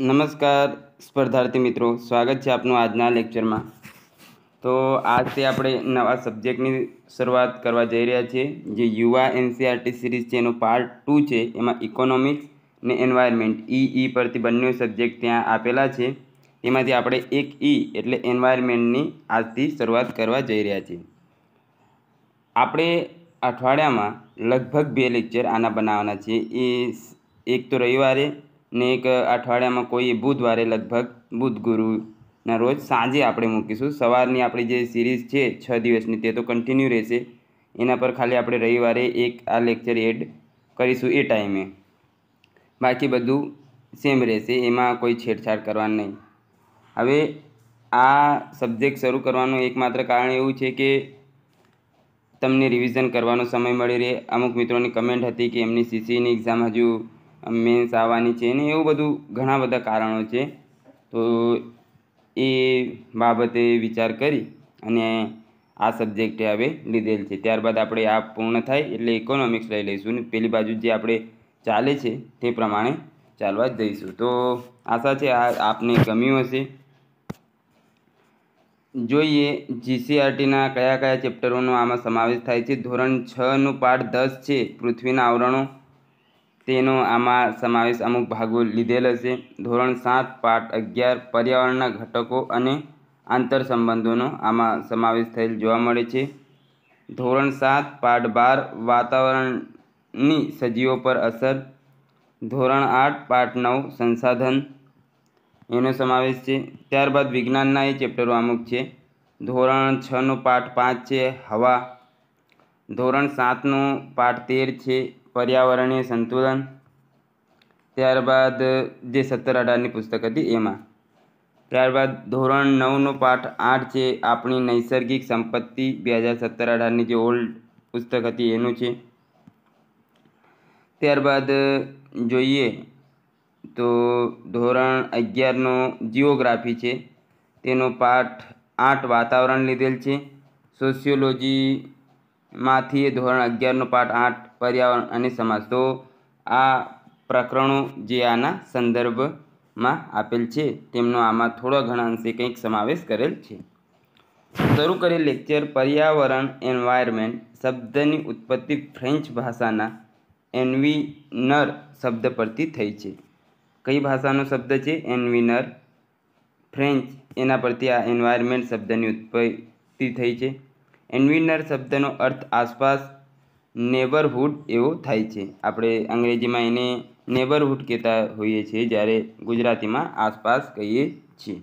નમસ્કાર સ્પર્ધાર્થી મિત્રો સ્વાગત છે આપનું આજના લેક્ચરમાં તો આજથી આપણે નવા સબ્જેક્ટની શરૂઆત કરવા જઈ રહ્યા છીએ જે યુવા એનસીઆરટી e સિરીઝ છે એનો પાર્ટ ટુ છે એમાં ઇકોનોમિક્સ ને એન્વાયરમેન્ટ ઈ ઈ પરથી બંને સબ્જેક્ટ ત્યાં આપેલા છે એમાંથી આપણે એક ઈ એટલે એન્વાયરમેન્ટની આજથી શરૂઆત કરવા જઈ રહ્યા છીએ આપણે અઠવાડિયામાં લગભગ બે લેક્ચર આના બનાવવાના છે એ એક તો રવિવારે ને એક અઠવાડિયામાં કોઈ બુધવારે લગભગ બુધ ગુરુના રોજ સાંજે આપણે મૂકીશું સવારની આપણી જે સિરીઝ છે છ દિવસની તે તો કન્ટિન્યુ રહેશે એના પર ખાલી આપણે રવિવારે એક આ લેક્ચર એડ કરીશું એ ટાઈમે બાકી બધું સેમ રહેશે એમાં કોઈ છેડછાડ કરવાની નહીં હવે આ સબ્જેક્ટ શરૂ કરવાનું એકમાત્ર કારણ એવું છે કે તમને રિવિઝન કરવાનો સમય મળી રહે અમુક મિત્રોની કમેન્ટ હતી કે એમની સીસીની એક્ઝામ હજુ મેન્સ આવવાની છે ને એવું બધું ઘણા બધા કારણો છે તો એ બાબતે વિચાર કરી અને આ સબ્જેક્ટે હવે લીધેલ છે ત્યારબાદ આપણે આ પૂર્ણ થાય એટલે ઇકોનોમિક્સ લઈ લઈશું ને પેલી બાજુ જે આપણે ચાલે છે તે પ્રમાણે ચાલવા જઈશું તો આશા છે આ આપને ગમ્યું હશે જોઈએ જીસીઆરટીના કયા કયા ચેપ્ટરોનો આમાં સમાવેશ થાય છે ધોરણ છનું પાઠ દસ છે પૃથ્વીના આવરણો તેનો આમાં સમાવેશ અમુક ભાગો લીધેલ છે ધોરણ સાત પાઠ અગિયાર પર્યાવરણના ઘટકો અને આંતરસંબંધોનો આમાં સમાવેશ થયેલ જોવા મળે છે ધોરણ સાત પાઠ બાર વાતાવરણની સજીવો પર અસર ધોરણ આઠ પાઠ નવ સંસાધન એનો સમાવેશ છે ત્યારબાદ વિજ્ઞાનના એ ચેપ્ટરો અમુક છે ધોરણ છનો પાઠ પાંચ છે હવા ધોરણ સાતનો પાઠ તેર છે પર્યાવરણીય સંતુલન ત્યારબાદ જે સત્તર અઢારની પુસ્તક હતી એમાં ત્યારબાદ ધોરણ નવનો પાઠ આઠ છે આપણી નૈસર્ગિક સંપત્તિ બે હજાર સત્તર અઢારની જે ઓલ્ડ પુસ્તક હતી એનું છે ત્યારબાદ જોઈએ તો ધોરણ અગિયારનો જીઓગ્રાફી છે તેનો પાઠ આઠ વાતાવરણ લીધેલ છે સોશિયોલોજીમાંથી ધોરણ અગિયારનો પાઠ આઠ પર્યાવરણ અને સમાજ તો આ પ્રકરણો જે આના સંદર્ભમાં આપેલ છે તેમનો આમાં થોડા ઘણા અંશે કંઈક સમાવેશ કરેલ છે શરૂ કરેલ લેક્ચર પર્યાવરણ એન્વાયરમેન્ટ શબ્દની ઉત્પત્તિ ફ્રેન્ચ ભાષાના એન્વિનર શબ્દ પરથી થઈ છે કઈ ભાષાનો શબ્દ છે એન્વિનર ફ્રેન્ચ એના પરથી આ એન્વાયરમેન્ટ શબ્દની ઉત્પત્તિ થઈ છે એન્વિનર શબ્દનો અર્થ આસપાસ નેબરહુડ એવો થાય છે આપણે અંગ્રેજીમાં એને નેબરહુડ કહેતા હોઈએ છીએ જ્યારે ગુજરાતીમાં આસપાસ કહીએ છીએ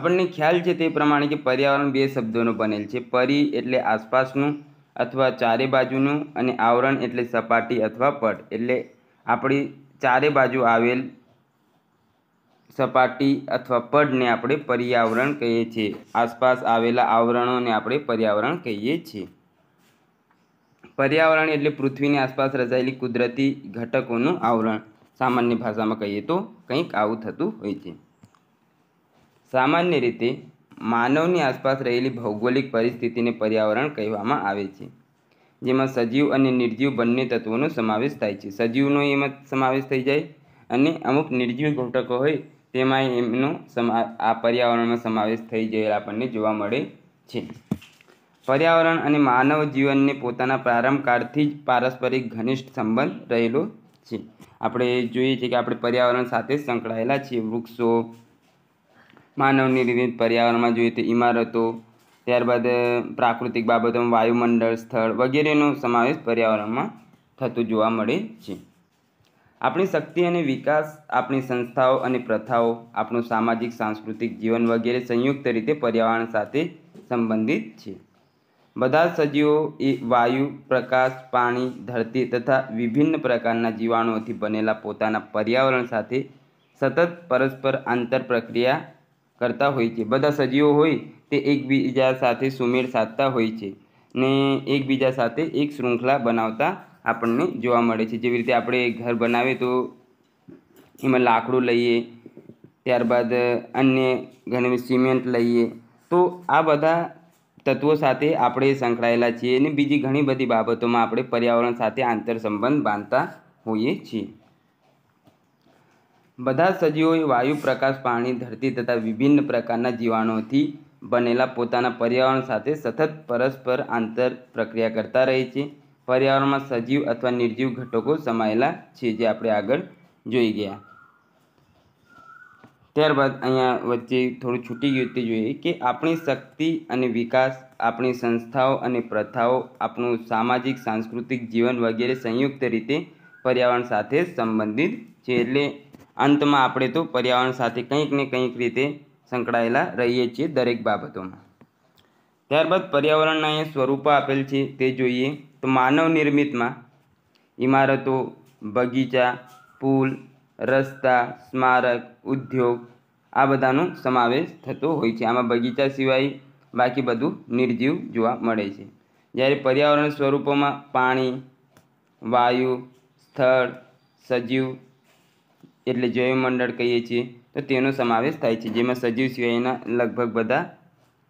આપણને ખ્યાલ છે તે પ્રમાણે કે પર્યાવરણ બે શબ્દોનો બનેલ છે પરી એટલે આસપાસનું અથવા ચારે બાજુનું અને આવરણ એટલે સપાટી અથવા પટ એટલે આપણી ચારે બાજુ આવેલ સપાટી અથવા પડને આપણે પર્યાવરણ કહીએ છીએ આસપાસ આવેલા આવરણોને આપણે પર્યાવરણ કહીએ છીએ પર્યાવરણ એટલે પૃથ્વીની આસપાસ રચાયેલી કુદરતી ઘટકોનું આવરણ સામાન્ય ભાષામાં કહીએ તો કંઈક આવું થતું હોય છે સામાન્ય રીતે માનવની આસપાસ રહેલી ભૌગોલિક પરિસ્થિતિને પર્યાવરણ કહેવામાં આવે છે જેમાં સજીવ અને નિર્જીવ બંને તત્વોનો સમાવેશ થાય છે સજીવનો એમાં સમાવેશ થઈ જાય અને અમુક નિર્જીવ ઘટકો હોય તેમાં એમનો સમા આ પર્યાવરણમાં સમાવેશ થઈ જાય આપણને જોવા મળે છે પર્યાવરણ અને માનવ જીવનને પોતાના પ્રારંભ કાળથી જ પારસ્પરિક ઘનિષ્ઠ સંબંધ રહેલો છે આપણે જોઈએ છીએ કે આપણે પર્યાવરણ સાથે સંકળાયેલા છીએ વૃક્ષો માનવની રીતે પર્યાવરણમાં જોઈએ તો ઇમારતો ત્યારબાદ પ્રાકૃતિક બાબતોમાં વાયુમંડળ સ્થળ વગેરેનો સમાવેશ પર્યાવરણમાં થતું જોવા મળે છે આપણી શક્તિ અને વિકાસ આપણી સંસ્થાઓ અને પ્રથાઓ આપણું સામાજિક સાંસ્કૃતિક જીવન વગેરે સંયુક્ત રીતે પર્યાવરણ સાથે સંબંધિત છે બધા સજીવો એ વાયુ પ્રકાશ પાણી ધરતી તથા વિભિન્ન પ્રકારના જીવાણુઓથી બનેલા પોતાના પર્યાવરણ સાથે સતત પરસ્પર આંતર પ્રક્રિયા કરતા હોય છે બધા સજીવો હોય તે એકબીજા સાથે સુમેળ સાધતા હોય છે ને એકબીજા સાથે એક શૃંખલા બનાવતા આપણને જોવા મળે છે જેવી રીતે આપણે ઘર બનાવીએ તો એમાં લાકડું લઈએ ત્યારબાદ અન્ય ઘણી સિમેન્ટ લઈએ તો આ બધા તત્વો સાથે આપણે સંકળાયેલા છીએ અને બીજી ઘણી બધી બાબતોમાં આપણે પર્યાવરણ સાથે આંતરસંબંધ બાંધતા હોઈએ છીએ બધા સજીવોએ વાયુ પ્રકાશ પાણી ધરતી તથા વિભિન્ન પ્રકારના જીવાણુઓથી બનેલા પોતાના પર્યાવરણ સાથે સતત પરસ્પર આંતર પ્રક્રિયા કરતા રહે છે પર્યાવરણમાં સજીવ અથવા નિર્જીવ ઘટકો સમાયેલા છે જે આપણે આગળ જોઈ ગયા ત્યારબાદ અહીંયા વચ્ચે થોડું છૂટી ગયું તે જોઈએ કે આપણી શક્તિ અને વિકાસ આપણી સંસ્થાઓ અને પ્રથાઓ આપણું સામાજિક સાંસ્કૃતિક જીવન વગેરે સંયુક્ત રીતે પર્યાવરણ સાથે સંબંધિત છે એટલે અંતમાં આપણે તો પર્યાવરણ સાથે કંઈક ને કંઈક રીતે સંકળાયેલા રહીએ છીએ દરેક બાબતોમાં ત્યારબાદ પર્યાવરણના અહીંયા સ્વરૂપો આપેલ છે તે જોઈએ તો માનવ નિર્મિતમાં ઇમારતો બગીચા પુલ રસ્તા સ્મારક ઉદ્યોગ આ બધાનો સમાવેશ થતો હોય છે આમાં બગીચા સિવાય બાકી બધું નિર્જીવ જોવા મળે છે જ્યારે પર્યાવરણ સ્વરૂપોમાં પાણી વાયુ સ્થળ સજીવ એટલે જૈવમંડળ કહીએ છીએ તો તેનો સમાવેશ થાય છે જેમાં સજીવ સિવાયના લગભગ બધા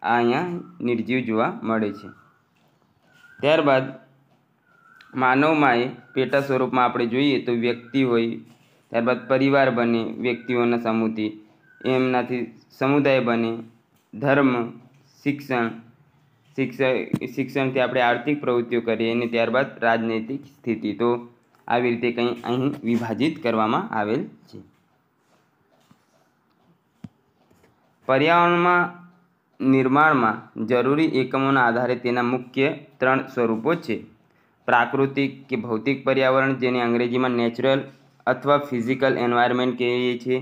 આ અહીંયા નિર્જીવ જોવા મળે છે ત્યારબાદ માનવમાં એ પેટા સ્વરૂપમાં આપણે જોઈએ તો વ્યક્તિ હોય ત્યારબાદ પરિવાર બને વ્યક્તિઓના સમૂહથી એમનાથી સમુદાય બને ધર્મ શિક્ષણ શિક્ષણ શિક્ષણથી આપણે આર્થિક પ્રવૃત્તિઓ કરીએ અને ત્યારબાદ રાજનૈતિક સ્થિતિ તો આવી રીતે કંઈ અહીં વિભાજિત કરવામાં આવેલ છે પર્યાવરણમાં નિર્માણમાં જરૂરી એકમોના આધારે તેના મુખ્ય ત્રણ સ્વરૂપો છે પ્રાકૃતિક કે ભૌતિક પર્યાવરણ જેને અંગ્રેજીમાં નેચરલ અથવા ફિઝિકલ એન્વાયરમેન્ટ કહીએ છીએ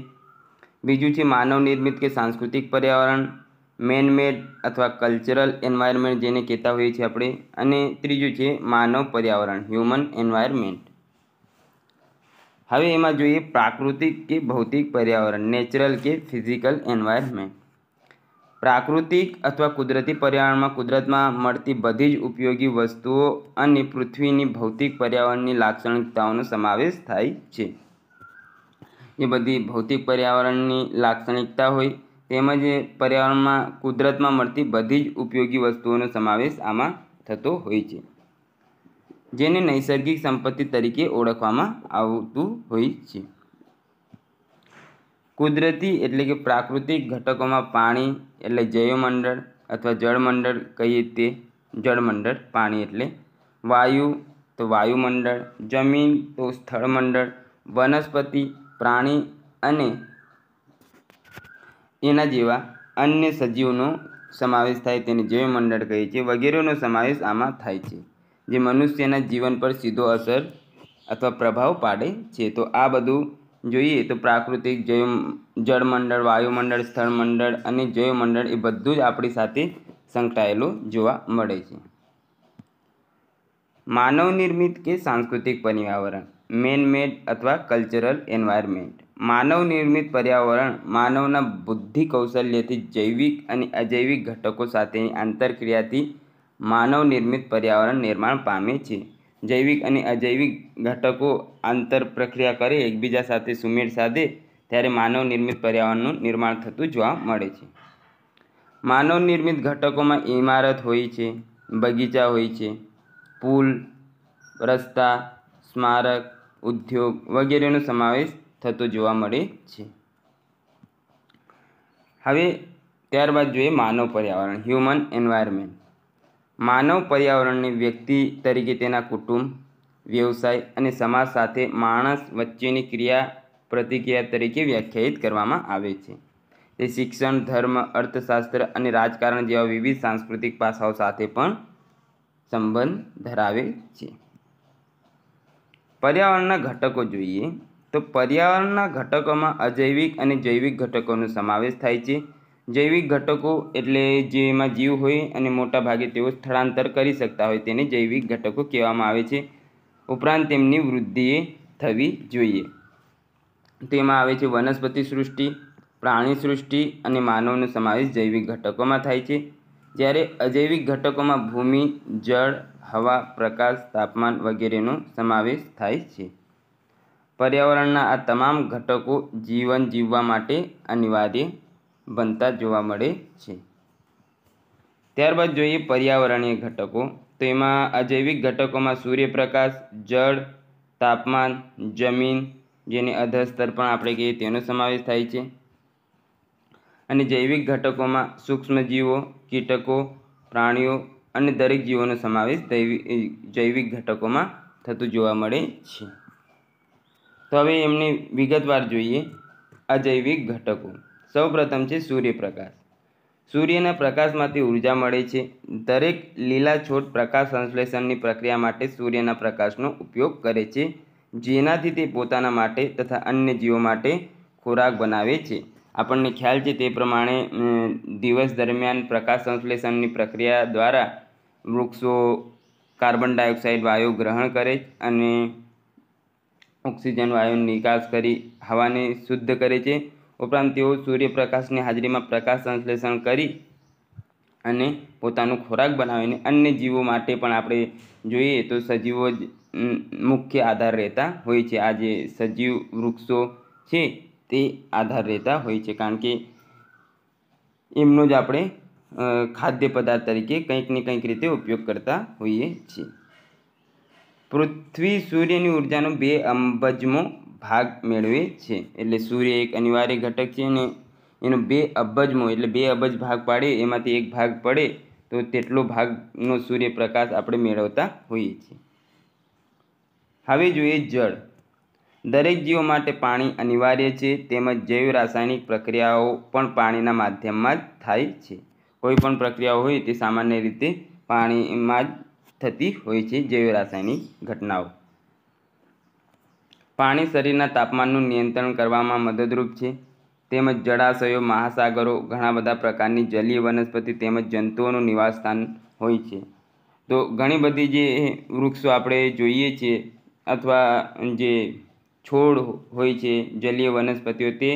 બીજું છે માનવ નિર્મિત કે સાંસ્કૃતિક પર્યાવરણ મેનમેડ અથવા કલ્ચરલ એન્વાયરમેન્ટ જેને કહેતા હોઈએ છીએ આપણે અને ત્રીજું છે માનવ પર્યાવરણ હ્યુમન એન્વાયરમેન્ટ હવે એમાં જોઈએ પ્રાકૃતિક કે ભૌતિક પર્યાવરણ નેચરલ કે ફિઝિકલ એન્વાયરમેન્ટ પ્રાકૃતિક અથવા કુદરતી પર્યાવરણમાં કુદરતમાં મળતી બધી જ ઉપયોગી વસ્તુઓ અને પૃથ્વીની ભૌતિક પર્યાવરણની લાક્ષણિકતાઓનો સમાવેશ થાય છે જે બધી ભૌતિક પર્યાવરણની લાક્ષણિકતા હોય તેમજ પર્યાવરણમાં કુદરતમાં મળતી બધી જ ઉપયોગી વસ્તુઓનો સમાવેશ આમાં થતો હોય છે જેને નૈસર્ગિક સંપત્તિ તરીકે ઓળખવામાં આવતું હોય છે કુદરતી એટલે કે પ્રાકૃતિક ઘટકોમાં પાણી એટલે જૈવમંડળ અથવા જળમંડળ કહીએ તે જળમંડળ પાણી એટલે વાયુ તો વાયુમંડળ જમીન તો સ્થળમંડળ વનસ્પતિ પ્રાણી અને એના જેવા અન્ય સજીવનો સમાવેશ થાય તેને જૈવમંડળ કહે છે વગેરેનો સમાવેશ આમાં થાય છે જે મનુષ્યના જીવન પર સીધો અસર અથવા પ્રભાવ પાડે છે તો આ બધું જોઈએ તો પ્રાકૃતિક જૈવ જળમંડળ વાયુમંડળ સ્થળમંડળ અને જૈવમંડળ એ બધું જ આપણી સાથે સંકળાયેલું જોવા મળે છે માનવ નિર્મિત કે સાંસ્કૃતિક પર્યાવરણ મેનમેડ અથવા કલ્ચરલ એન્વાયરમેન્ટ માનવ નિર્મિત પર્યાવરણ માનવના બુદ્ધિ કૌશલ્યથી જૈવિક અને અજૈવિક ઘટકો સાથેની આંતરક્રિયાથી માનવ નિર્મિત પર્યાવરણ નિર્માણ પામે છે જૈવિક અને અજૈવિક ઘટકો આંતર પ્રક્રિયા કરે એકબીજા સાથે સુમેળ સાધે ત્યારે માનવ નિર્મિત પર્યાવરણનું નિર્માણ થતું જોવા મળે છે માનવ નિર્મિત ઘટકોમાં ઇમારત હોય છે બગીચા હોય છે પુલ રસ્તા સ્મારક ઉદ્યોગ વગેરેનો સમાવેશ થતો જોવા મળે છે હવે ત્યારબાદ જોઈએ માનવ પર્યાવરણ હ્યુમન એન્વાયરમેન્ટ માનવ પર્યાવરણને વ્યક્તિ તરીકે તેના કુટુંબ વ્યવસાય અને સમાજ સાથે માણસ વચ્ચેની ક્રિયા પ્રતિક્રિયા તરીકે વ્યાખ્યાયિત કરવામાં આવે છે તે શિક્ષણ ધર્મ અર્થશાસ્ત્ર અને રાજકારણ જેવા વિવિધ સાંસ્કૃતિક પાસાઓ સાથે પણ સંબંધ ધરાવે છે પર્યાવરણના ઘટકો જોઈએ તો પર્યાવરણના ઘટકોમાં અજૈવિક અને જૈવિક ઘટકોનો સમાવેશ થાય છે જૈવિક ઘટકો એટલે જેમાં જીવ હોય અને મોટા ભાગે તેઓ સ્થળાંતર કરી શકતા હોય તેને જૈવિક ઘટકો કહેવામાં આવે છે ઉપરાંત તેમની વૃદ્ધિએ થવી જોઈએ તેમાં આવે છે વનસ્પતિ સૃષ્ટિ પ્રાણી સૃષ્ટિ અને માનવનો સમાવેશ જૈવિક ઘટકોમાં થાય છે જ્યારે અજૈવિક ઘટકોમાં ભૂમિ જળ હવા પ્રકાશ તાપમાન વગેરેનો સમાવેશ થાય છે પર્યાવરણના આ તમામ ઘટકો જીવન જીવવા માટે અનિવાર્ય બનતા જોવા મળે છે ત્યારબાદ જોઈએ પર્યાવરણીય ઘટકો તો એમાં અજૈવિક ઘટકોમાં સૂર્યપ્રકાશ જળ તાપમાન જમીન જેને અધસ્તર પણ આપણે કહીએ તેનો સમાવેશ થાય છે અને જૈવિક ઘટકોમાં સૂક્ષ્મજીવો કીટકો પ્રાણીઓ અને દરેક જીવોનો સમાવેશ જૈવિક ઘટકોમાં થતું જોવા મળે છે તો હવે એમને વિગતવાર જોઈએ અજૈવિક ઘટકો સૌપ્રથમ છે સૂર્યપ્રકાશ સૂર્યના પ્રકાશમાંથી ઉર્જા મળે છે દરેક લીલા છોડ પ્રકાશ સંશ્લેષણની પ્રક્રિયા માટે સૂર્યના પ્રકાશનો ઉપયોગ કરે છે જેનાથી તે પોતાના માટે તથા અન્ય જીવો માટે ખોરાક બનાવે છે આપણને ખ્યાલ છે તે પ્રમાણે દિવસ દરમિયાન પ્રકાશ સંશ્લેષણની પ્રક્રિયા દ્વારા વૃક્ષો કાર્બન ડાયોક્સાઇડ વાયુ ગ્રહણ કરે અને ઓક્સિજન વાયુનો નિકાસ કરી હવાને શુદ્ધ કરે છે ઉપરાંત તેઓ સૂર્યપ્રકાશની હાજરીમાં પ્રકાશ સંશ્લેષણ કરી અને પોતાનો ખોરાક બનાવીને અન્ય જીવો માટે પણ આપણે જોઈએ તો સજીવો જ મુખ્ય આધાર રહેતા હોય છે આ જે સજીવ વૃક્ષો છે તે આધાર રહેતા હોય છે કારણ કે એમનો જ આપણે ખાદ્ય પદાર્થ તરીકે કંઈક ને કંઈક રીતે ઉપયોગ કરતા હોઈએ છીએ પૃથ્વી સૂર્યની ઉર્જાનો બે અંબજમો ભાગ મેળવે છે એટલે સૂર્ય એક અનિવાર્ય ઘટક છે અને એનો બે અબજમો એટલે બે અબજ ભાગ પાડે એમાંથી એક ભાગ પડે તો તેટલો ભાગનો સૂર્યપ્રકાશ આપણે મેળવતા હોઈએ છીએ હવે જોઈએ જળ દરેક જીવો માટે પાણી અનિવાર્ય છે તેમજ જૈવ રાસાયણિક પ્રક્રિયાઓ પણ પાણીના માધ્યમમાં જ થાય છે કોઈ પણ પ્રક્રિયાઓ હોય તે સામાન્ય રીતે પાણીમાં જ થતી હોય છે જૈવ રાસાયણિક ઘટનાઓ પાણી શરીરના તાપમાનનું નિયંત્રણ કરવામાં મદદરૂપ છે તેમજ જળાશયો મહાસાગરો ઘણા બધા પ્રકારની જલીય વનસ્પતિ તેમજ જંતુઓનું નિવાસસ્થાન હોય છે તો ઘણી બધી જે વૃક્ષો આપણે જોઈએ છીએ અથવા જે છોડ હોય છે જલીય વનસ્પતિઓ તે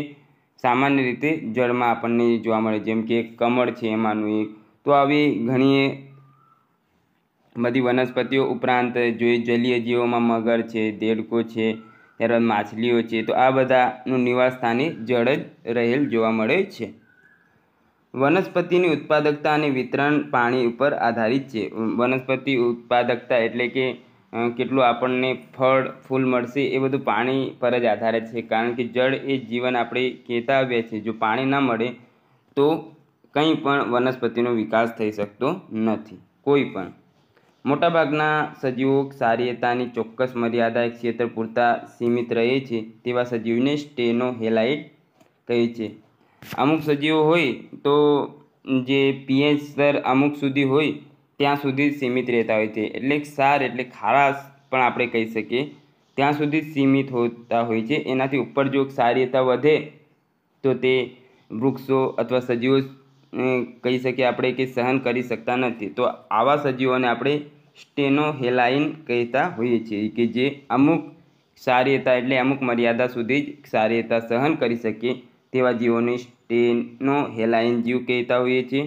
સામાન્ય રીતે જળમાં આપણને જોવા મળે જેમ કે કમળ છે એમાંનું એક તો આવી ઘણી બધી વનસ્પતિઓ ઉપરાંત જોઈએ જલીય જીવોમાં મગર છે દેડકો છે ત્યારબાદ માછલીઓ છે તો આ બધાનું નિવાસસ્થાને જળ જ રહેલ જોવા મળે છે વનસ્પતિની ઉત્પાદકતા અને વિતરણ પાણી ઉપર આધારિત છે વનસ્પતિ ઉત્પાદકતા એટલે કે કેટલું આપણને ફળ ફૂલ મળશે એ બધું પાણી પર જ આધારિત છે કારણ કે જળ એ જીવન આપણે કહેતા આવ્યા છે જો પાણી ના મળે તો કંઈ પણ વનસ્પતિનો વિકાસ થઈ શકતો નથી કોઈ પણ મોટાભાગના સજીવો સારીયતાની ચોક્કસ મર્યાદા ક્ષેત્ર પૂરતા સીમિત રહે છે તેવા સજીવને સ્ટેનો હેલાઇટ કહે છે અમુક સજીવો હોય તો જે પીએચ સ્તર અમુક સુધી હોય ત્યાં સુધી સીમિત રહેતા હોય છે એટલે સાર એટલે ખારાશ પણ આપણે કહી શકીએ ત્યાં સુધી સીમિત હોતા હોય છે એનાથી ઉપર જો સારીયતા વધે તો તે વૃક્ષો અથવા સજીવો કહી શકીએ આપણે કે સહન કરી શકતા નથી તો આવા સજીવોને આપણે સ્ટેનોહેલાઇન કહેતા હોઈએ છીએ કે જે અમુક ક્ષારીયતા એટલે અમુક મર્યાદા સુધી જ ક્ષારીયતા સહન કરી શકે તેવા જીવોને સ્ટેનોહેલાઇન જીવ કહેતા હોઈએ છીએ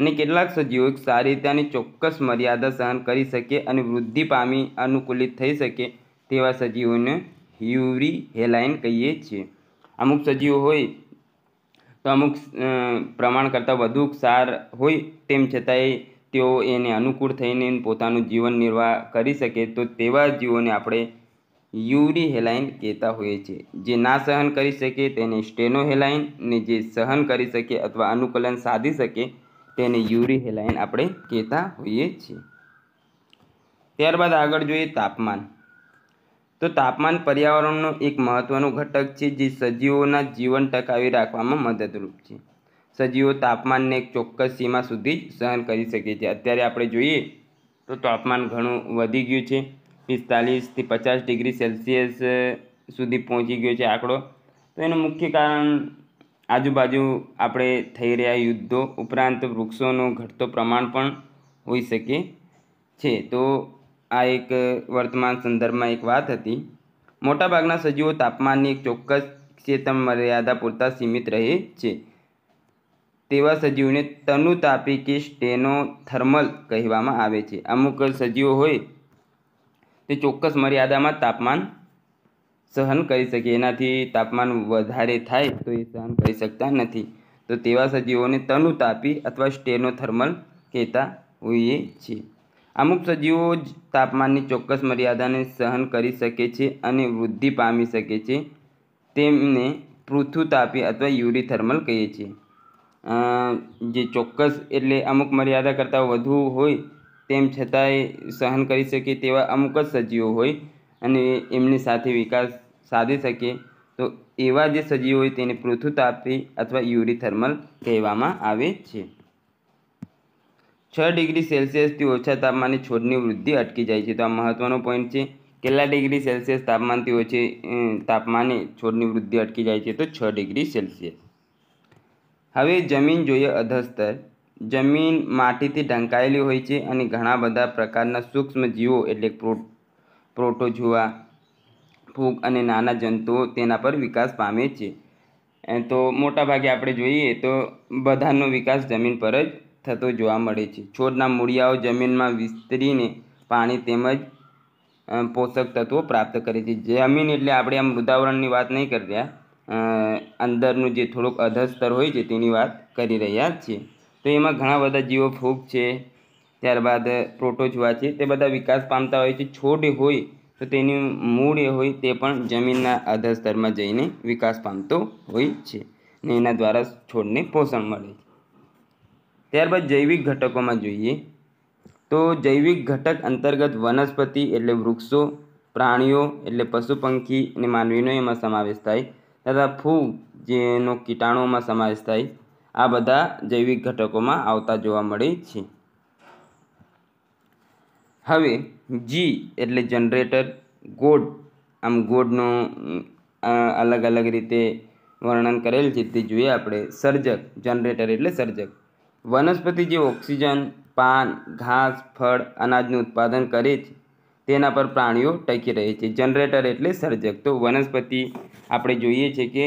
અને કેટલાક સજીવો ક્ષારીયતાની ચોક્કસ મર્યાદા સહન કરી શકે અને વૃદ્ધિ પામી અનુકૂલિત થઈ શકે તેવા સજીવોને હ્યુરી હેલાઇન કહીએ છીએ અમુક સજીવો હોય તો અમુક પ્રમાણ કરતાં વધુ સાર હોય તેમ છતાંય તેઓ એને અનુકૂળ થઈને પોતાનું જીવન નિર્વાહ કરી શકે તો તેવા જીવોને આપણે યુરી હેલાઇન કહેતા હોઈએ છીએ જે ના સહન કરી શકે તેને સ્ટેનો હેલાઇન ને જે સહન કરી શકે અથવા અનુકૂલન સાધી શકે તેને યુરી હેલાઇન આપણે કહેતા હોઈએ છીએ ત્યારબાદ આગળ જોઈએ તાપમાન તો તાપમાન પર્યાવરણનો એક મહત્ત્વનો ઘટક છે જે સજીવોના જીવન ટકાવી રાખવામાં મદદરૂપ છે સજીવો તાપમાનને એક ચોક્કસ સીમા સુધી જ સહન કરી શકે છે અત્યારે આપણે જોઈએ તો તાપમાન ઘણું વધી ગયું છે પિસ્તાલીસથી પચાસ ડિગ્રી સેલ્સિયસ સુધી પહોંચી ગયો છે આંકડો તો એનું મુખ્ય કારણ આજુબાજુ આપણે થઈ રહ્યા યુદ્ધો ઉપરાંત વૃક્ષોનો ઘટતો પ્રમાણ પણ હોઈ શકે છે તો આ એક વર્તમાન સંદર્ભમાં એક વાત હતી મોટાભાગના સજીવો તાપમાનની એક ચોક્કસ ક્ષેત્ર મર્યાદા પૂરતા સીમિત રહે છે તેવા સજીવને તનુતાપી કે સ્ટેનોથર્મલ કહેવામાં આવે છે અમુક સજીવો હોય તે ચોક્કસ મર્યાદામાં તાપમાન સહન કરી શકે એનાથી તાપમાન વધારે થાય તો એ સહન કરી શકતા નથી તો તેવા સજીવોને તનુતાપી અથવા સ્ટેનોથર્મલ કહેતા હોઈએ છીએ અમુક સજીવો જ તાપમાનની ચોક્કસ મર્યાદાને સહન કરી શકે છે અને વૃદ્ધિ પામી શકે છે તેમને પૃથુતાપી અથવા યુરીથર્મલ કહીએ છીએ જે ચોક્કસ એટલે અમુક મર્યાદા કરતાં વધુ હોય તેમ છતાંય સહન કરી શકે તેવા અમુક જ સજીવો હોય અને એમની સાથે વિકાસ સાધી શકે તો એવા જે સજીવો હોય તેને પૃથુતાપી અથવા યુરીથર્મલ કહેવામાં આવે છે છ ડિગ્રી સેલ્સિયસથી ઓછા તાપમાને છોડની વૃદ્ધિ અટકી જાય છે તો આ મહત્ત્વનો પોઈન્ટ છે કેટલા ડિગ્રી સેલ્સિયસ તાપમાનથી ઓછી તાપમાને છોડની વૃદ્ધિ અટકી જાય છે તો છ ડિગ્રી સેલ્સિયસ હવે જમીન જોઈએ અધસ્તર જમીન માટીથી ઢંકાયેલી હોય છે અને ઘણા બધા પ્રકારના સૂક્ષ્મ જીવો એટલે પ્રોટોજુઆ ફૂગ અને નાના જંતુઓ તેના પર વિકાસ પામે છે તો મોટાભાગે આપણે જોઈએ તો બધાનો વિકાસ જમીન પર જ થતો જોવા મળે છે છોડના મૂળિયાઓ જમીનમાં વિસ્તરીને પાણી તેમજ પોષક તત્વો પ્રાપ્ત કરે છે જમીન એટલે આપણે આમ મૃદાવરણની વાત નહીં કરી રહ્યા અંદરનું જે થોડુંક અધસ્તર હોય છે તેની વાત કરી રહ્યા છીએ તો એમાં ઘણા બધા જીવો ફૂગ છે ત્યારબાદ પ્રોટોજુઆ છે તે બધા વિકાસ પામતા હોય છે છોડ હોય તો તેનું મૂળ એ હોય તે પણ જમીનના અધસ્તરમાં જઈને વિકાસ પામતો હોય છે ને એના દ્વારા છોડને પોષણ મળે છે ત્યારબાદ જૈવિક ઘટકોમાં જોઈએ તો જૈવિક ઘટક અંતર્ગત વનસ્પતિ એટલે વૃક્ષો પ્રાણીઓ એટલે પશુ પંખી અને માનવીનો એમાં સમાવેશ થાય તથા ફૂગ જેનો કીટાણુઓમાં સમાવેશ થાય આ બધા જૈવિક ઘટકોમાં આવતા જોવા મળે છે હવે જી એટલે જનરેટર ગોડ આમ ગોડનું અલગ અલગ રીતે વર્ણન કરેલ છે તે જોઈએ આપણે સર્જક જનરેટર એટલે સર્જક વનસ્પતિ જે ઓક્સિજન પાન ઘાસ ફળ અનાજનું ઉત્પાદન કરે છે તેના પર પ્રાણીઓ ટકી રહે છે જનરેટર એટલે સર્જક તો વનસ્પતિ આપણે જોઈએ છીએ કે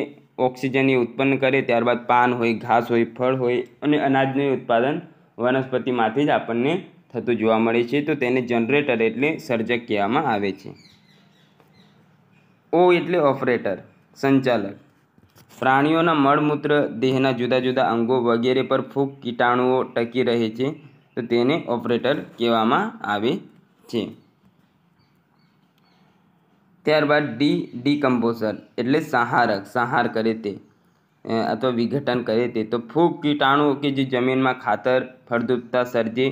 ઓક્સિજન એ ઉત્પન્ન કરે ત્યારબાદ પાન હોય ઘાસ હોય ફળ હોય અને અનાજનું ઉત્પાદન વનસ્પતિમાંથી જ આપણને થતું જોવા મળે છે તો તેને જનરેટર એટલે સર્જક કહેવામાં આવે છે ઓ એટલે ઓપરેટર સંચાલક પ્રાણીઓના મળમૂત્ર દેહના જુદા જુદા અંગો વગેરે પર ફૂગ કીટાણુઓ ટકી રહે છે તો તેને ઓપરેટર કહેવામાં આવે છે ત્યારબાદ ડી ડીકમ્પોઝર એટલે સંહારક સંહાર કરે તે અથવા વિઘટન કરે તે તો ફૂગ કીટાણુઓ કે જે જમીનમાં ખાતર ફળદ્રુપતા સર્જે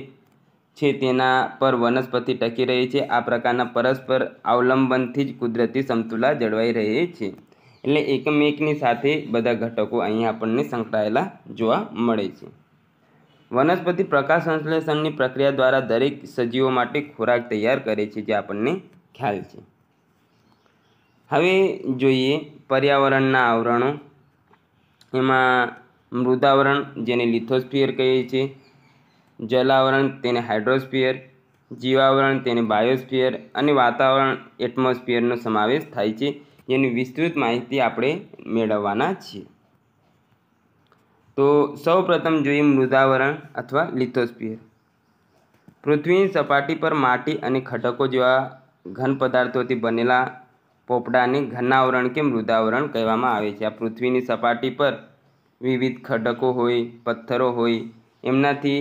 છે તેના પર વનસ્પતિ ટકી રહે છે આ પ્રકારના પરસ્પર અવલંબનથી જ કુદરતી સમતુલા જળવાઈ રહે છે એટલે એકમેકની સાથે બધા ઘટકો અહીંયા આપણને સંકળાયેલા જોવા મળે છે વનસ્પતિ પ્રકાશ સંશ્લેષણની પ્રક્રિયા દ્વારા દરેક સજીવો માટે ખોરાક તૈયાર કરે છે જે આપણને ખ્યાલ છે હવે જોઈએ પર્યાવરણના આવરણો એમાં મૃદાવરણ જેને લિથોસ્ફિયર કહીએ છીએ જલાવરણ તેને હાઇડ્રોસ્ફિયર જીવાવરણ તેને બાયોસ્ફિયર અને વાતાવરણ એટમોસ્ફિયરનો સમાવેશ થાય છે જેની વિસ્તૃત માહિતી આપણે મેળવવાના છીએ તો સૌપ્રથમ જોઈએ મૃદાવરણ અથવા લિથોસ્ફિયર પૃથ્વીની સપાટી પર માટી અને ખડકો જેવા ઘન પદાર્થોથી બનેલા પોપડાને ઘનાવરણ કે મૃદાવરણ કહેવામાં આવે છે આ પૃથ્વીની સપાટી પર વિવિધ ખડકો હોય પથ્થરો હોય એમનાથી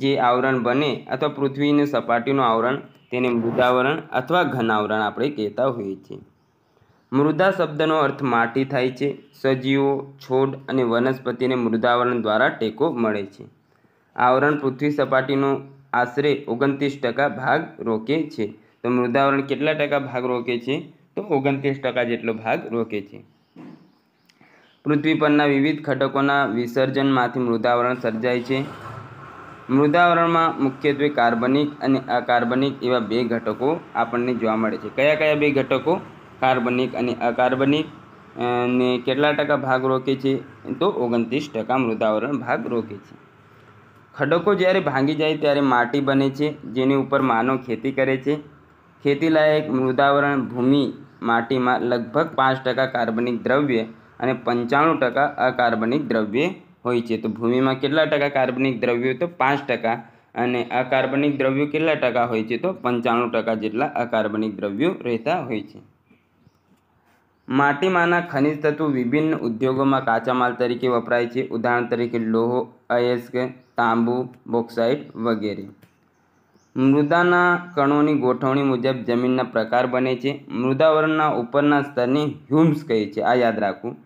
જે આવરણ બને અથવા પૃથ્વીની સપાટીનું આવરણ તેને મૃદાવરણ અથવા ઘનાવરણ આપણે કહેતા હોઈએ છીએ મૃદા શબ્દનો અર્થ માટી થાય છે સજીવો છોડ અને વનસ્પતિને મૃદાવરણ દ્વારા ટેકો મળે છે આવરણ પૃથ્વી સપાટીનો આશરે ઓગણત્રીસ ટકા ભાગ રોકે છે તો મૃદાવરણ કેટલા ટકા ભાગ રોકે છે તો ઓગણત્રીસ ટકા જેટલો ભાગ રોકે છે પૃથ્વી પરના વિવિધ ઘટકોના વિસર્જનમાંથી મૃદાવરણ સર્જાય છે મૃદાવરણમાં મુખ્યત્વે કાર્બનિક અને અકાર્બનિક એવા બે ઘટકો આપણને જોવા મળે છે કયા કયા બે ઘટકો કાર્બનિક અને અકાર્બનિક ને કેટલા ટકા ભાગ રોકે છે તો ઓગણત્રીસ ટકા મૃદાવરણ ભાગ રોકે છે ખડકો જ્યારે ભાંગી જાય ત્યારે માટી બને છે જેની ઉપર માનવ ખેતી કરે છે ખેતીલાયક મૃદાવરણ ભૂમિ માટીમાં લગભગ પાંચ ટકા કાર્બનિક દ્રવ્ય અને પંચાણું ટકા અકાર્બનિક દ્રવ્ય હોય છે તો ભૂમિમાં કેટલા ટકા કાર્બનિક દ્રવ્યો તો પાંચ ટકા અને અકાર્બનિક દ્રવ્યો કેટલા ટકા હોય છે તો પંચાણું ટકા જેટલા અકાર્બનિક દ્રવ્યો રહેતા હોય છે માટીમાંના ખનિજ તત્વો વિભિન્ન ઉદ્યોગોમાં કાચા માલ તરીકે વપરાય છે ઉદાહરણ તરીકે લોહો અયસ્ક તાંબુ બોક્સાઇડ વગેરે મૃદાના કણોની ગોઠવણી મુજબ જમીનના પ્રકાર બને છે મૃદાવરણના ઉપરના સ્તરને હ્યુમ્સ કહે છે આ યાદ રાખવું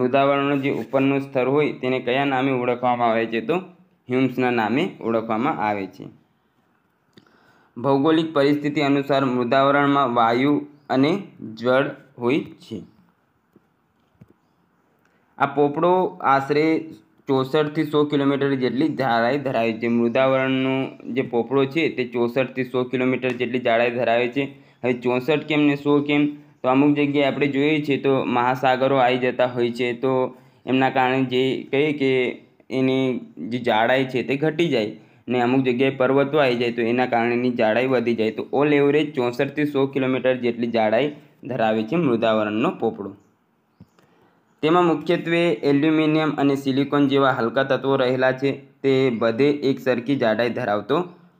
મૃદાવરણનું જે ઉપરનું સ્તર હોય તેને કયા નામે ઓળખવામાં આવે છે તો હ્યુમ્સના નામે ઓળખવામાં આવે છે ભૌગોલિક પરિસ્થિતિ અનુસાર મૃદાવરણમાં વાયુ અને જળ હોય છે આ પોપડો આશરે ચોસઠથી સો કિલોમીટર જેટલી જાડાઈ ધરાવે છે મૃદાવરણનો જે પોપડો છે તે ચોસઠથી સો કિલોમીટર જેટલી જાડાઈ ધરાવે છે હવે ચોસઠ કેમ ને સો કેમ તો અમુક જગ્યાએ આપણે જોઈએ છીએ તો મહાસાગરો આવી જતા હોય છે તો એમના કારણે જે કહીએ કે એની જે જાડાઈ છે તે ઘટી જાય ને અમુક જગ્યાએ પર્વતો આવી જાય તો એના કારણે એની જાડાઈ વધી જાય તો ઓલ એવરેજ ચોસઠથી સો કિલોમીટર જેટલી જાડાઈ ધરાવે છે મૃદાવરણનો પોપડો તેમાં મુખ્યત્વે એલ્યુમિનિયમ અને સિલિકોન જેવા હલકા તત્વો રહેલા છે તે બધે એક સરખી જાડાઈ ધરાવતો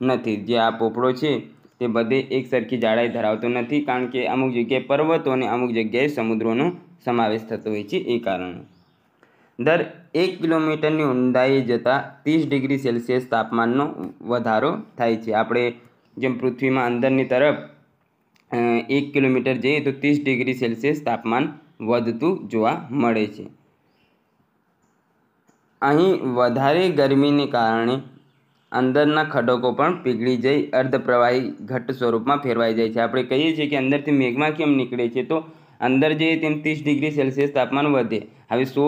નથી જે આ પોપડો છે તે બધે એક સરખી જાડાઈ ધરાવતો નથી કારણ કે અમુક જગ્યાએ પર્વતો અને અમુક જગ્યાએ સમુદ્રોનો સમાવેશ થતો હોય છે એ કારણે દર એક કિલોમીટરની ઊંડાઈ જતાં ત્રીસ ડિગ્રી સેલ્સિયસ તાપમાનનો વધારો થાય છે આપણે જેમ પૃથ્વીમાં અંદરની તરફ એક કિલોમીટર જઈએ તો ત્રીસ ડિગ્રી સેલ્સિયસ તાપમાન વધતું જોવા મળે છે અહીં વધારે ગરમીને કારણે અંદરના ખડકો પણ પીગળી જઈ અર્ધપ્રવાહી ઘટ્ટ સ્વરૂપમાં ફેરવાઈ જાય છે આપણે કહીએ છીએ કે અંદરથી મેઘમાં કેમ નીકળે છે તો અંદર જઈએ તેમ ત્રીસ ડિગ્રી સેલ્સિયસ તાપમાન વધે હવે સો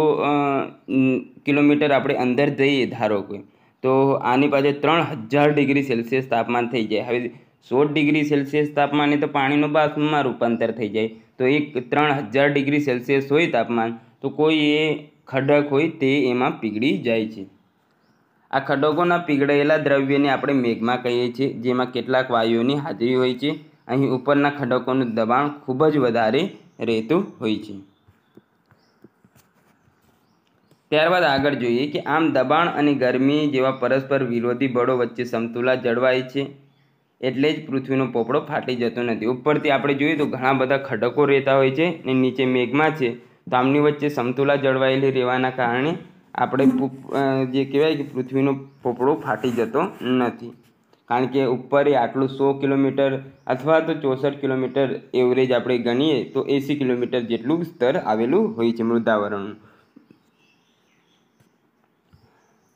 કિલોમીટર આપણે અંદર જઈએ ધારો કે તો આની પાસે ત્રણ હજાર ડિગ્રી સેલ્સિયસ તાપમાન થઈ જાય હવે સોળ ડિગ્રી સેલ્સિયસ તાપમાને તો પાણીનું બાષ્પમાં રૂપાંતર થઈ જાય તો એક ત્રણ હજાર ડિગ્રી સેલ્સિયસ હોય તાપમાન તો કોઈ એ ખડક હોય તે એમાં પીગળી જાય છે આ ખડકોના પીગળેલા દ્રવ્યને આપણે મેઘમાં કહીએ છીએ જેમાં કેટલાક વાયુઓની હાજરી હોય છે અહીં ઉપરના ખડકોનું દબાણ ખૂબ જ વધારે રહેતું હોય છે ત્યારબાદ આગળ જોઈએ કે આમ દબાણ અને ગરમી જેવા પરસ્પર વિરોધી બળો વચ્ચે સમતુલા જળવાય છે એટલે જ પૃથ્વીનો પોપડો ફાટી જતો નથી ઉપરથી આપણે જોઈએ તો ઘણા બધા ખડકો રહેતા હોય છે ને નીચે મેઘમાં છે તો આમની વચ્ચે સમતુલા જળવાયેલી રહેવાના કારણે આપણે જે કહેવાય કે પૃથ્વીનો પોપડો ફાટી જતો નથી કારણ કે ઉપર આટલું સો કિલોમીટર અથવા તો ચોસઠ કિલોમીટર એવરેજ આપણે ગણીએ તો એંસી કિલોમીટર જેટલું સ્તર આવેલું હોય છે મૃદાવરણનું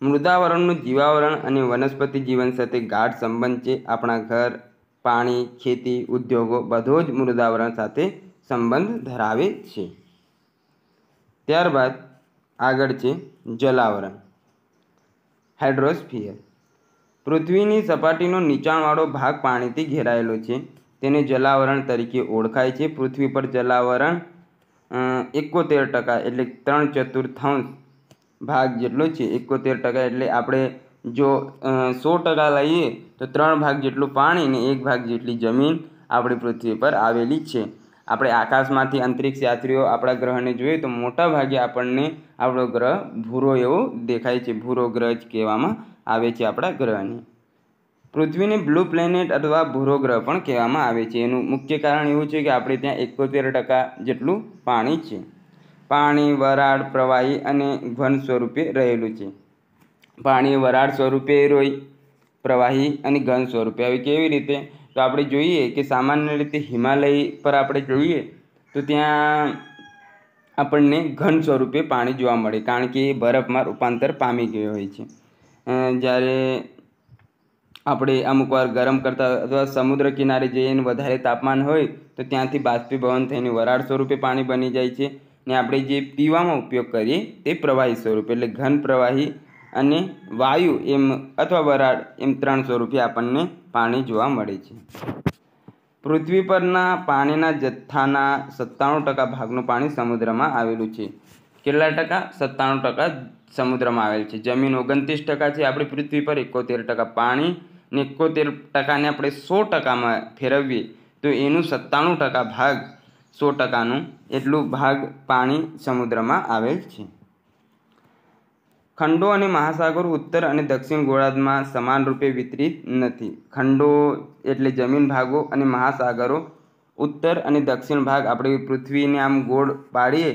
મૃદાવરણનું જીવાવરણ અને વનસ્પતિ જીવન સાથે ગાઢ સંબંધ છે આપણા ઘર પાણી ખેતી ઉદ્યોગો બધો જ મૃદાવરણ સાથે સંબંધ ધરાવે છે ત્યારબાદ આગળ છે જલાવરણ હાઇડ્રોસ્ફિયર પૃથ્વીની સપાટીનો નીચાણવાળો ભાગ પાણીથી ઘેરાયેલો છે તેને જલાવરણ તરીકે ઓળખાય છે પૃથ્વી પર જલાવરણ એકોતેર ટકા એટલે ત્રણ ચતુર્થાંશ ભાગ જેટલો છે એકોતેર ટકા એટલે આપણે જો સો ટકા લઈએ તો ત્રણ ભાગ જેટલું પાણી અને એક ભાગ જેટલી જમીન આપણી પૃથ્વી પર આવેલી છે આપણે આકાશમાંથી અંતરિક્ષ યાત્રીઓ આપણા ગ્રહને જોઈએ તો મોટા ભાગે આપણને આપણો ગ્રહ ભૂરો એવો દેખાય છે ભૂરો ગ્રહ જ કહેવામાં આવે છે આપણા ગ્રહને પૃથ્વીને બ્લુ પ્લેનેટ અથવા ભૂરો ગ્રહ પણ કહેવામાં આવે છે એનું મુખ્ય કારણ એવું છે કે આપણે ત્યાં એકોતેર ટકા જેટલું પાણી છે પાણી વરાળ પ્રવાહી અને ઘન સ્વરૂપે રહેલું છે પાણી વરાળ સ્વરૂપે રોય પ્રવાહી અને ઘન સ્વરૂપે હવે કેવી રીતે તો આપણે જોઈએ કે સામાન્ય રીતે હિમાલય પર આપણે જોઈએ તો ત્યાં આપણને ઘન સ્વરૂપે પાણી જોવા મળે કારણ કે એ બરફમાં રૂપાંતર પામી ગયો હોય છે જ્યારે આપણે અમુક વાર ગરમ કરતા અથવા સમુદ્ર કિનારે જઈને વધારે તાપમાન હોય તો ત્યાંથી બાષ્પીભવન થઈને વરાળ સ્વરૂપે પાણી બની જાય છે ને આપણે જે પીવામાં ઉપયોગ કરીએ તે પ્રવાહી સ્વરૂપ એટલે ઘન પ્રવાહી અને વાયુ એમ અથવા વરાળ એમ ત્રણ સ્વરૂપે આપણને પાણી જોવા મળે છે પૃથ્વી પરના પાણીના જથ્થાના સત્તાણું ટકા ભાગનું પાણી સમુદ્રમાં આવેલું છે કેટલા ટકા સત્તાણું ટકા સમુદ્રમાં આવેલ છે જમીન ઓગણત્રીસ ટકા છે આપણી પૃથ્વી પર એકોતેર ટકા પાણી ને એકોતેર ટકાને આપણે સો ટકામાં ફેરવીએ તો એનું સત્તાણું ટકા ભાગ સો ટકાનું એટલું ભાગ પાણી સમુદ્રમાં આવેલ છે ખંડો અને મહાસાગર ઉત્તર અને દક્ષિણ ગોળાર્ધમાં સમાનરૂપે વિતરિત નથી ખંડો એટલે જમીન ભાગો અને મહાસાગરો ઉત્તર અને દક્ષિણ ભાગ આપણે પૃથ્વીને આમ ગોળ પાડીએ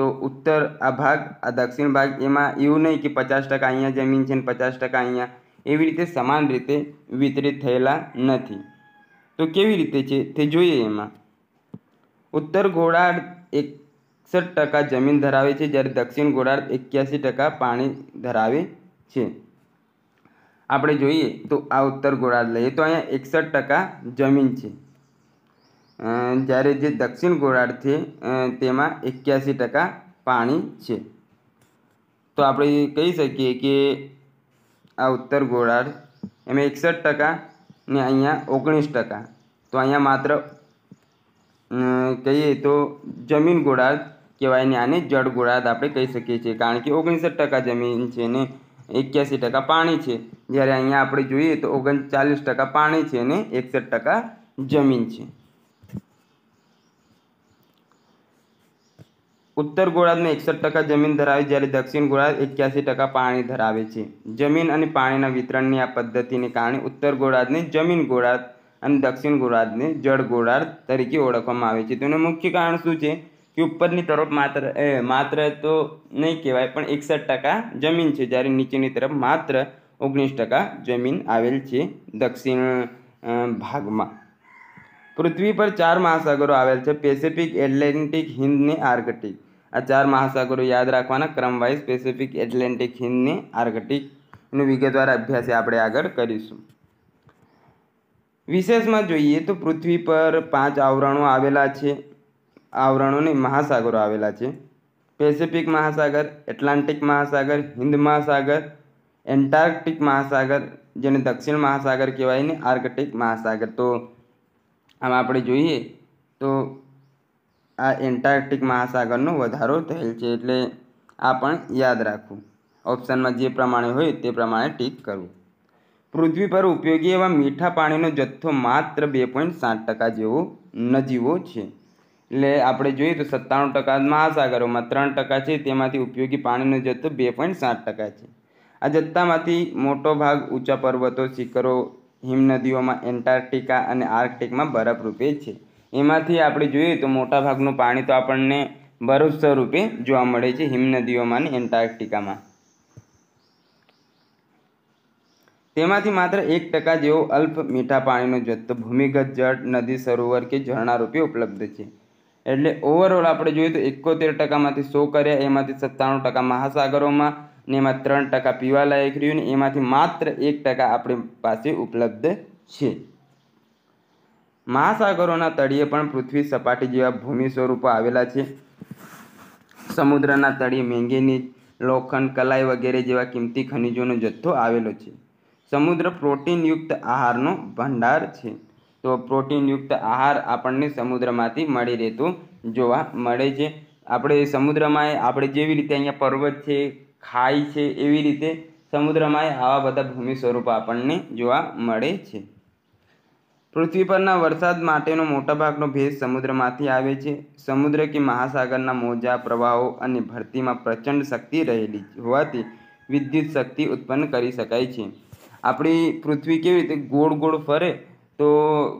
તો ઉત્તર આ ભાગ આ દક્ષિણ ભાગ એમાં એવું નહીં કે પચાસ ટકા અહીંયા જમીન છે ને પચાસ ટકા અહીંયા એવી રીતે સમાન રીતે વિતરિત થયેલા નથી તો કેવી રીતે છે તે જોઈએ એમાં ઉત્તર ગોળાર્ધ એકસઠ ટકા જમીન ધરાવે છે જ્યારે દક્ષિણ ગોળાર્ધ એક્યાસી ટકા પાણી ધરાવે છે આપણે જોઈએ તો આ ઉત્તર ગોળાર્ધ લઈએ તો અહીંયા એકસઠ ટકા જમીન છે જ્યારે જે દક્ષિણ ગોળાર્ધ છે તેમાં એક્યાસી ટકા પાણી છે તો આપણે કહી શકીએ કે આ ઉત્તર ગોળાર્ધ એમાં એકસઠ ટકા ને અહીંયા ઓગણીસ ટકા તો અહીંયા માત્ર કહીએ તો જમીન ગોળાર્ધ કહેવાય ને આને જળ ગોળાર્ધ આપણે કહી શકીએ છીએ કારણ કે ઓગણસઠ ટકા જમીન છે ને એક્યાસી ટકા પાણી છે જ્યારે અહીંયા આપણે જોઈએ તો ઓગણચાલીસ ટકા પાણી છે અને એકસઠ ટકા જમીન છે ઉત્તર ગોળાર્ધમાં એકસઠ ટકા જમીન ધરાવે જ્યારે દક્ષિણ ગોળાર્ધ એક્યાસી ટકા પાણી ધરાવે છે જમીન અને પાણીના વિતરણની આ પદ્ધતિને કારણે ઉત્તર ગોળાર્ધને જમીન ગોળાર્ધ અને દક્ષિણ ગોળાર્ધને જળ ગોળાર્ધ તરીકે ઓળખવામાં આવે છે તેનું મુખ્ય કારણ શું છે કે ઉપરની તરફ માત્ર માત્ર તો નહીં કહેવાય પણ એકસઠ ટકા જમીન છે જ્યારે નીચેની તરફ માત્ર ઓગણીસ ટકા જમીન આવેલ છે દક્ષિણ ભાગમાં પૃથ્વી પર ચાર મહાસાગરો આવેલ છે પેસિફિક એટલાન્ટિક હિન્દ ને આર્કટિક આ ચાર મહાસાગરો યાદ રાખવાના ક્રમવાઇઝ પેસિફિક એટલાન્ટિક હિન્દ ને આર્કટિક એનો વિગતવાર અભ્યાસ આપણે આગળ કરીશું વિશેષમાં જોઈએ તો પૃથ્વી પર પાંચ આવરણો આવેલા છે આવરણોને મહાસાગરો આવેલા છે પેસિફિક મહાસાગર એટલાન્ટિક મહાસાગર હિન્દ મહાસાગર એન્ટાર્કટિક મહાસાગર જેને દક્ષિણ મહાસાગર કહેવાય ને આર્કટિક મહાસાગર તો આમ આપણે જોઈએ તો આ એન્ટાર્કટિક મહાસાગરનો વધારો થયેલ છે એટલે આ પણ યાદ રાખવું ઓપ્શનમાં જે પ્રમાણે હોય તે પ્રમાણે ટીક કરવું પૃથ્વી પર ઉપયોગી એવા મીઠા પાણીનો જથ્થો માત્ર બે પોઈન્ટ સાત ટકા જેવો નજીવો છે એટલે આપણે જોઈએ તો સત્તાણું ટકા મહાસાગરોમાં ત્રણ ટકા છે તેમાંથી ઉપયોગી પાણીનો જથ્થો બે પોઈન્ટ સાત ટકા છે આ જથ્થામાંથી મોટો ભાગ ઊંચા પર્વતો શિખરો હિમનદીઓમાં એન્ટાર્કટિકા અને આર્કટિકમાં બરફ રૂપે છે એમાંથી આપણે જોઈએ તો મોટાભાગનું પાણી તો આપણને બરફ સ્વરૂપે જોવા મળે છે હિમનદીઓમાં અને એન્ટાર્કટિકામાં તેમાંથી માત્ર એક ટકા જેવો અલ્પ મીઠા પાણીનો જથ્થો ભૂમિગત જળ નદી સરોવર કે ઝરણા રૂપે ઉપલબ્ધ છે એટલે ઓવરઓલ આપણે જોઈએ તો એકોતેર ટકામાંથી સો કર્યા એમાંથી સત્તાણું ટકા મહાસાગરોમાં ને એમાં ત્રણ ટકા પીવાલાયક રહ્યું ને એમાંથી માત્ર એક ટકા આપણી પાસે ઉપલબ્ધ છે મહાસાગરોના તળિયે પણ પૃથ્વી સપાટી જેવા ભૂમિ સ્વરૂપો આવેલા છે સમુદ્રના તળિયે મેંગેની લોખંડ કલાઈ વગેરે જેવા કિંમતી ખનિજોનો જથ્થો આવેલો છે સમુદ્ર પ્રોટીનયુક્ત આહારનો ભંડાર છે તો પ્રોટીનયુક્ત આહાર આપણને સમુદ્રમાંથી મળી રહેતો જોવા મળે છે આપણે સમુદ્રમાં આપણે જેવી રીતે અહીંયા પર્વત છે ખાઈ છે એવી રીતે સમુદ્રમાં આવા બધા ભૂમિ સ્વરૂપો આપણને જોવા મળે છે પૃથ્વી પરના વરસાદ માટેનો મોટાભાગનો ભેજ સમુદ્રમાંથી આવે છે સમુદ્ર કે મહાસાગરના મોજા પ્રવાહો અને ભરતીમાં પ્રચંડ શક્તિ રહેલી હોવાથી વિદ્યુત શક્તિ ઉત્પન્ન કરી શકાય છે આપણી પૃથ્વી કેવી રીતે ગોળ ગોળ ફરે તો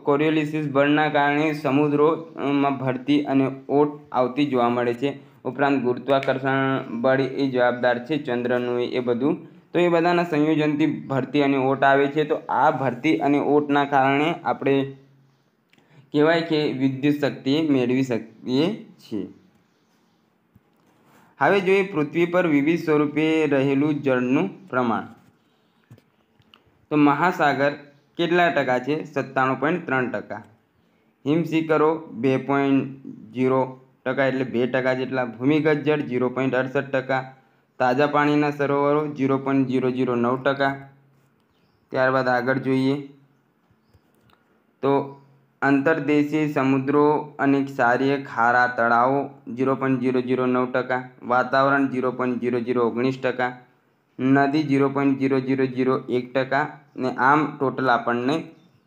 કોરિયોલિસિસ બળના કારણે સમુદ્રોમાં ભરતી અને ઓટ આવતી જોવા મળે છે ઉપરાંત ગુરુત્વાકર્ષણ બળ એ જવાબદાર છે ચંદ્રનું એ બધું તો એ બધાના સંયોજનથી ભરતી અને ઓટ આવે છે તો આ ભરતી અને ઓટના કારણે આપણે કહેવાય કે વિદ્યુત શક્તિ મેળવી શકીએ છીએ હવે જોઈએ પૃથ્વી પર વિવિધ સ્વરૂપે રહેલું જળનું પ્રમાણ તો મહાસાગર કેટલા ટકા છે સત્તાણું પોઈન્ટ ત્રણ ટકા હિમશિખરો બે પોઈન્ટ જીરો ટકા એટલે બે ટકા જેટલા ભૂમિગત જળ ઝીરો પોઈન્ટ અડસઠ ટકા તાજા પાણીના સરોવરો જીરો પોઈન્ટ ઝીરો ઝીરો નવ ટકા ત્યારબાદ આગળ જોઈએ તો અંતરદેશીય સમુદ્રો અને ક્ષારીય ખારા તળાવો જીરો પોઈન્ટ ઝીરો ઝીરો નવ ટકા વાતાવરણ જીરો પોઈન્ટ ઝીરો ઝીરો ઓગણીસ ટકા નદી zero point zero zero zero એક ટકા ને આમ ટોટલ આપણને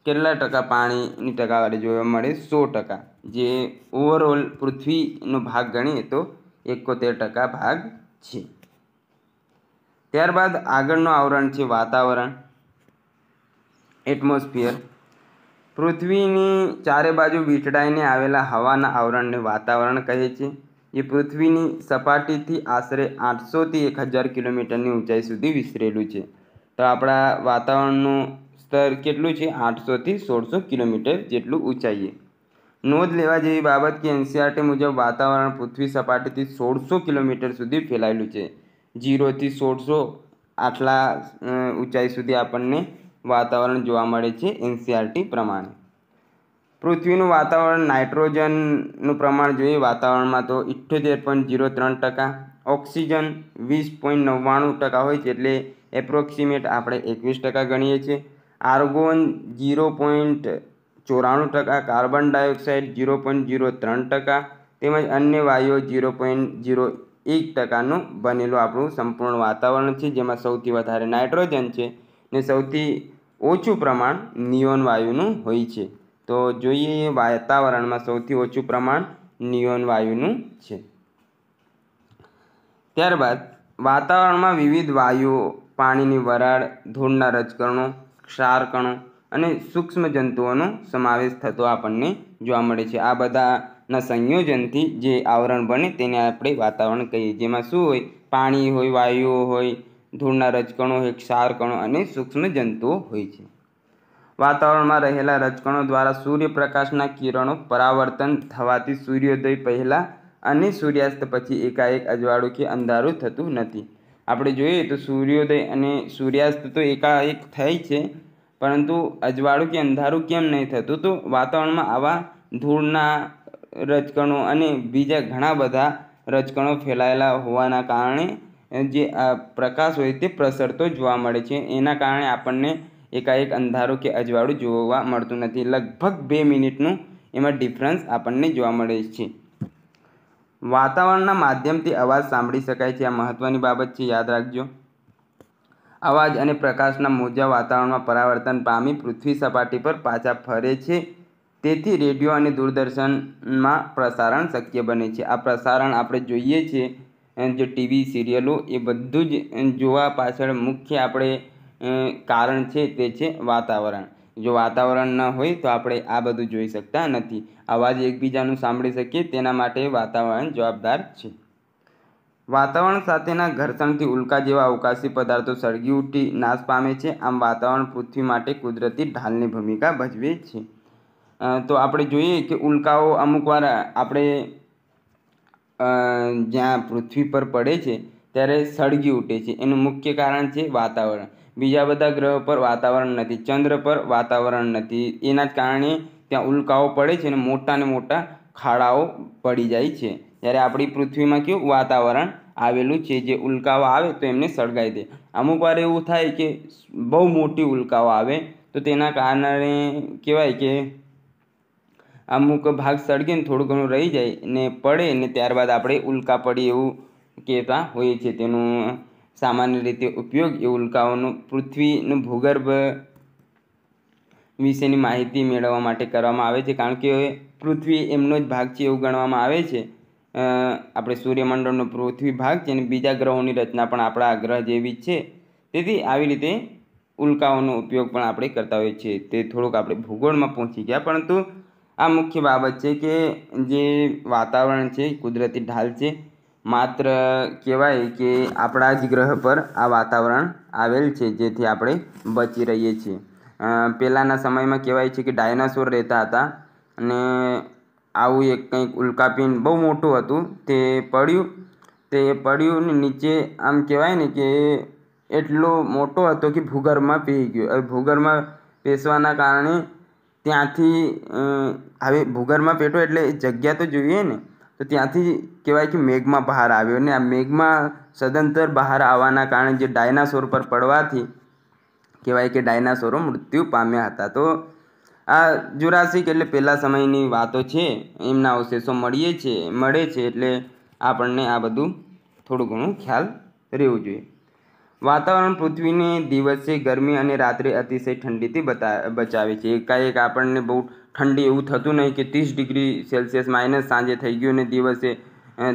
કેટલા ટકા પાણીની ટકાવારી જોવા મળે સો ટકા જે ઓવરઓલ પૃથ્વીનો ભાગ ગણીએ તો એકોતેર ટકા ભાગ છે ત્યારબાદ આગળનું આવરણ છે વાતાવરણ એટમોસ્ફિયર પૃથ્વીની ચારે બાજુ વીંટળાઈને આવેલા હવાના આવરણને વાતાવરણ કહે છે જે પૃથ્વીની સપાટીથી આશરે આઠસોથી એક હજાર કિલોમીટરની ઊંચાઈ સુધી વિસ્તરેલું છે તો આપણા વાતાવરણનું સ્તર કેટલું છે આઠસોથી સોળસો કિલોમીટર જેટલું ઊંચાઈએ નોંધ લેવા જેવી બાબત કે એનસીઆરટી મુજબ વાતાવરણ પૃથ્વી સપાટીથી સોળસો કિલોમીટર સુધી ફેલાયેલું છે જીરોથી સોળસો આટલા ઊંચાઈ સુધી આપણને વાતાવરણ જોવા મળે છે એનસીઆરટી પ્રમાણે પૃથ્વીનું વાતાવરણ નાઇટ્રોજનનું પ્રમાણ જોઈએ વાતાવરણમાં તો ઇઠ્ઠોતેર પોઈન્ટ જીરો ત્રણ ટકા ઓક્સિજન વીસ પોઈન્ટ નવ્વાણું ટકા હોય છે એટલે એપ્રોક્સિમેટ આપણે એકવીસ ટકા ગણીએ છીએ આર્ગોન જીરો પોઈન્ટ ચોરાણું ટકા carbon dioxide zero point zero ત્રણ ટકા તેમજ અન્ય વાયુઓ ઝીરો પોઈન્ટ ઝીરો એક ટકાનું બનેલું આપણું સંપૂર્ણ વાતાવરણ છે જેમાં સૌથી વધારે નાઇટ્રોજન છે ને સૌથી ઓછું પ્રમાણ નિયોન વાયુનું હોય છે તો જોઈએ વાતાવરણમાં સૌથી ઓછું પ્રમાણ નિયોન વાયુનું છે ત્યારબાદ વાતાવરણમાં વિવિધ વાયુઓ પાણીની વરાળ ધૂળના રજકણો ક્ષારકણો અને સૂક્ષ્મ જંતુઓનો સમાવેશ થતો આપણને જોવા મળે છે આ બધાના સંયોજનથી જે આવરણ બને તેને આપણે વાતાવરણ કહીએ જેમાં શું હોય પાણી હોય વાયુઓ હોય ધૂળના રજકણો હોય ક્ષારકણો અને સૂક્ષ્મ જંતુઓ હોય છે વાતાવરણમાં રહેલા રજકણો દ્વારા સૂર્યપ્રકાશના કિરણો પરાવર્તન થવાથી સૂર્યોદય પહેલાં અને સૂર્યાસ્ત પછી એકાએક અજવાળું કે અંધારું થતું નથી આપણે જોઈએ તો સૂર્યોદય અને સૂર્યાસ્ત તો એકાએક થાય છે પરંતુ અજવાળું કે અંધારું કેમ નહીં થતું તો વાતાવરણમાં આવા ધૂળના રજકણો અને બીજા ઘણા બધા રજકણો ફેલાયેલા હોવાના કારણે જે પ્રકાશ હોય તે પ્રસરતો જોવા મળે છે એના કારણે આપણને એકાએક અંધારું કે અજવાળું જોવા મળતું નથી લગભગ બે મિનિટનું એમાં ડિફરન્સ આપણને જોવા મળે છે વાતાવરણના માધ્યમથી અવાજ સાંભળી શકાય છે આ મહત્વની બાબત છે યાદ રાખજો અવાજ અને પ્રકાશના મોજા વાતાવરણમાં પરાવર્તન પામી પૃથ્વી સપાટી પર પાછા ફરે છે તેથી રેડિયો અને દૂરદર્શનમાં પ્રસારણ શક્ય બને છે આ પ્રસારણ આપણે જોઈએ છીએ જે ટીવી સિરિયલો એ બધું જ જોવા પાછળ મુખ્ય આપણે કારણ છે તે છે વાતાવરણ જો વાતાવરણ ન હોય તો આપણે આ બધું જોઈ શકતા નથી અવાજ એકબીજાનું સાંભળી શકીએ તેના માટે વાતાવરણ જવાબદાર છે વાતાવરણ સાથેના ઘર્ષણથી ઉલ્કા જેવા અવકાશી પદાર્થો સળગી ઉઠી નાશ પામે છે આમ વાતાવરણ પૃથ્વી માટે કુદરતી ઢાલની ભૂમિકા ભજવે છે તો આપણે જોઈએ કે ઉલ્કાઓ અમુકવાર આપણે જ્યાં પૃથ્વી પર પડે છે ત્યારે સળગી ઉઠે છે એનું મુખ્ય કારણ છે વાતાવરણ બીજા બધા ગ્રહો પર વાતાવરણ નથી ચંદ્ર પર વાતાવરણ નથી એના જ કારણે ત્યાં ઉલ્કાઓ પડે છે અને મોટા ને મોટા ખાડાઓ પડી જાય છે જ્યારે આપણી પૃથ્વીમાં કેવું વાતાવરણ આવેલું છે જે ઉલ્કાઓ આવે તો એમને સળગાવી દે અમુક વાર એવું થાય કે બહુ મોટી ઉલ્કાઓ આવે તો તેના કારણે કહેવાય કે અમુક ભાગ સળગે ને થોડું ઘણું રહી જાય ને પડે ને ત્યારબાદ આપણે ઉલ્કા પડી એવું કહેતા હોઈએ છીએ તેનું સામાન્ય રીતે ઉપયોગ એ ઉલ્કાઓનું પૃથ્વીનું ભૂગર્ભ વિશેની માહિતી મેળવવા માટે કરવામાં આવે છે કારણ કે પૃથ્વી એમનો જ ભાગ છે એવું ગણવામાં આવે છે આપણે સૂર્યમંડળનો પૃથ્વી ભાગ છે અને બીજા ગ્રહોની રચના પણ આપણા ગ્રહ જેવી જ છે તેથી આવી રીતે ઉલ્કાઓનો ઉપયોગ પણ આપણે કરતા હોઈએ છીએ તે થોડુંક આપણે ભૂગોળમાં પહોંચી ગયા પરંતુ આ મુખ્ય બાબત છે કે જે વાતાવરણ છે કુદરતી ઢાલ છે માત્ર કહેવાય કે આપણા જ ગ્રહ પર આ વાતાવરણ આવેલ છે જેથી આપણે બચી રહીએ છીએ પહેલાંના સમયમાં કહેવાય છે કે ડાયનાસોર રહેતા હતા અને આવું એક કંઈક ઉલ્કાપિંડ બહુ મોટું હતું તે પડ્યું તે પડ્યું ને નીચે આમ કહેવાય ને કે એટલો મોટો હતો કે ભૂગર્ભમાં પી ગયો હવે ભૂગર્ભમાં પેસવાના કારણે ત્યાંથી હવે ભૂગર્ભમાં પેટો એટલે જગ્યા તો જોઈએ ને તો ત્યાંથી કહેવાય કે મેઘમાં બહાર આવ્યો ને આ મેઘમાં સદંતર બહાર આવવાના કારણે જે ડાયનાસોર પર પડવાથી કહેવાય કે ડાયનાસોરો મૃત્યુ પામ્યા હતા તો આ જુરાસિક એટલે પહેલા સમયની વાતો છે એમના અવશેષો મળીએ છે મળે છે એટલે આપણને આ બધું થોડું ઘણું ખ્યાલ રહેવું જોઈએ વાતાવરણ પૃથ્વીને દિવસે ગરમી અને રાત્રે અતિશય ઠંડીથી બચાવે છે એકાએક આપણને બહુ ઠંડી એવું થતું નહીં કે ત્રીસ ડિગ્રી સેલ્સિયસ માઇનસ સાંજે થઈ ગયું ને દિવસે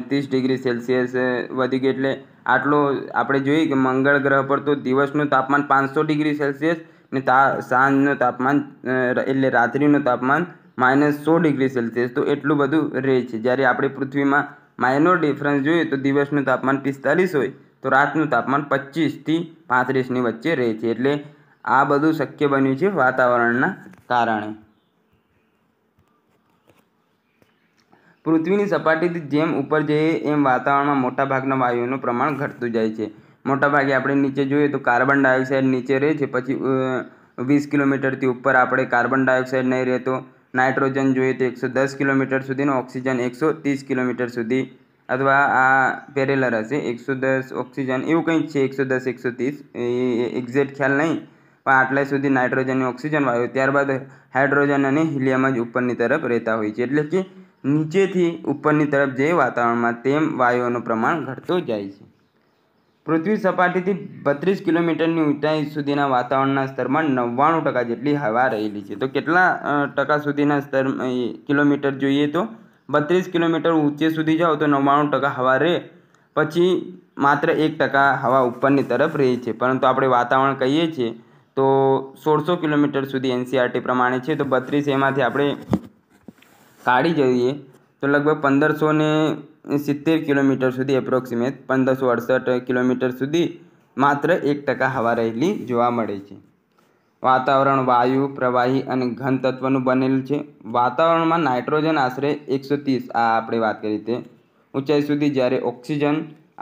ત્રીસ ડિગ્રી સેલ્સિયસ વધી ગયું એટલે આટલો આપણે જોઈએ કે મંગળ ગ્રહ પર તો દિવસનું તાપમાન પાંચસો ડિગ્રી સેલ્સિયસ ને તા સાંજનું તાપમાન એટલે રાત્રિનું તાપમાન માઇનસ સો ડિગ્રી સેલ્સિયસ તો એટલું બધું રહે છે જ્યારે આપણે પૃથ્વીમાં માઇનોર ડિફરન્સ જોઈએ તો દિવસનું તાપમાન પિસ્તાલીસ હોય તો રાતનું તાપમાન પચીસથી પાંત્રીસની વચ્ચે રહે છે એટલે આ બધું શક્ય બન્યું છે વાતાવરણના કારણે પૃથ્વીની સપાટીથી જેમ ઉપર જઈએ એમ વાતાવરણમાં મોટા ભાગના વાયુઓનું પ્રમાણ ઘટતું જાય છે મોટાભાગે આપણે નીચે જોઈએ તો કાર્બન ડાયોક્સાઇડ નીચે રહે છે પછી વીસ કિલોમીટરથી ઉપર આપણે કાર્બન ડાયોક્સાઇડ નહીં રહેતો નાઇટ્રોજન જોઈએ તો એકસો દસ કિલોમીટર સુધીનો ઓક્સિજન એકસો ત્રીસ કિલોમીટર સુધી અથવા આ પેરેલર હશે એકસો દસ ઓક્સિજન એવું કંઈક છે એકસો દસ એકસો ત્રીસ એ એક્ઝેક્ટ ખ્યાલ નહીં પણ આટલા સુધી નાઇટ્રોજન ઓક્સિજન વાયુ ત્યારબાદ હાઇડ્રોજન અને હિલિયમ જ ઉપરની તરફ રહેતા હોય છે એટલે કે નીચેથી ઉપરની તરફ જે વાતાવરણમાં તેમ વાયુઓનું પ્રમાણ ઘટતો જાય છે પૃથ્વી સપાટીથી બત્રીસ કિલોમીટરની ઊંચાઈ સુધીના વાતાવરણના સ્તરમાં નવ્વાણું ટકા જેટલી હવા રહેલી છે તો કેટલા ટકા સુધીના સ્તર કિલોમીટર જોઈએ તો બત્રીસ કિલોમીટર ઊંચે સુધી જાઓ તો નવ્વાણું ટકા હવા રહે પછી માત્ર એક ટકા હવા ઉપરની તરફ રહે છે પરંતુ આપણે વાતાવરણ કહીએ છીએ તો સોળસો કિલોમીટર સુધી એનસીઆરટી e પ્રમાણે છે તો બત્રીસ એમાંથી આપણે કાઢી જોઈએ તો લગભગ પંદરસો ને સિત્તેર કિલોમીટર સુધી એપ્રોક્સિમેટ પંદરસો અડસઠ કિલોમીટર સુધી માત્ર એક ટકા હવા રહેલી જોવા મળે છે વાતાવરણ વાયુ પ્રવાહી અને ઘન તત્વનું બનેલું છે વાતાવરણમાં નાઇટ્રોજન આશરે એકસો ત્રીસ આ આપણે વાત કરી તે ઊંચાઈ સુધી જ્યારે ઓક્સિજન